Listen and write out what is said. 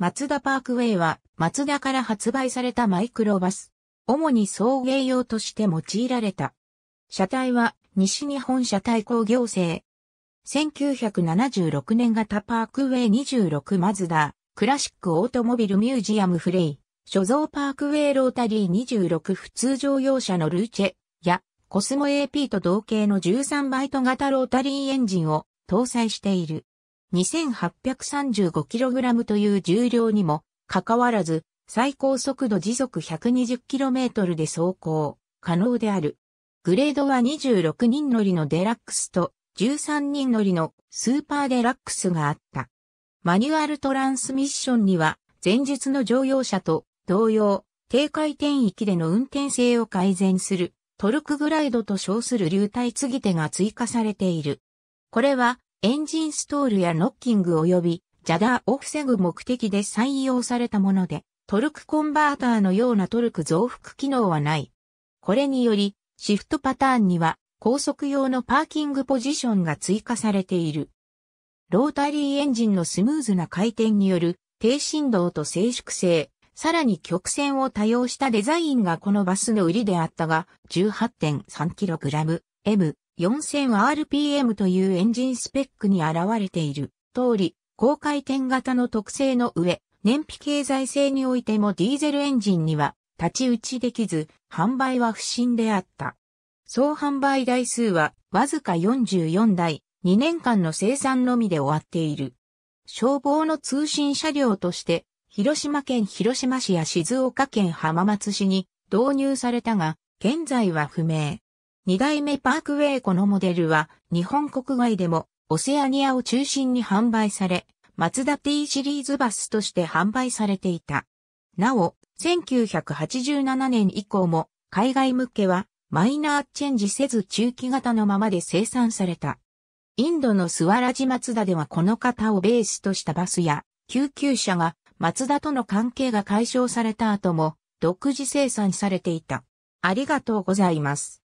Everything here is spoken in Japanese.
マツダパークウェイは、マツダから発売されたマイクロバス。主に送迎用として用いられた。車体は、西日本車体工業製。1976年型パークウェイ26マズダ、クラシックオートモビルミュージアムフレイ、所蔵パークウェイロータリー26普通乗用車のルーチェや、コスモ AP と同型の13バイト型ロータリーエンジンを搭載している。2835kg という重量にもかかわらず最高速度時速 120km で走行可能である。グレードは26人乗りのデラックスと13人乗りのスーパーデラックスがあった。マニュアルトランスミッションには前述の乗用車と同様低回転域での運転性を改善するトルクグライドと称する流体継ぎ手が追加されている。これはエンジンストールやノッキング及びジャダーを防ぐ目的で採用されたもので、トルクコンバーターのようなトルク増幅機能はない。これにより、シフトパターンには高速用のパーキングポジションが追加されている。ロータリーエンジンのスムーズな回転による低振動と静粛性、さらに曲線を多用したデザインがこのバスの売りであったが、18.3kg、M、4000rpm というエンジンスペックに現れている通り、高回転型の特性の上、燃費経済性においてもディーゼルエンジンには立ち打ちできず、販売は不振であった。総販売台数はわずか44台、2年間の生産のみで終わっている。消防の通信車両として、広島県広島市や静岡県浜松市に導入されたが、現在は不明。二代目パークウェイコのモデルは日本国外でもオセアニアを中心に販売され、マツダ T シリーズバスとして販売されていた。なお、1987年以降も海外向けはマイナーチェンジせず中期型のままで生産された。インドのスワラジマツダではこの型をベースとしたバスや救急車がマツダとの関係が解消された後も独自生産されていた。ありがとうございます。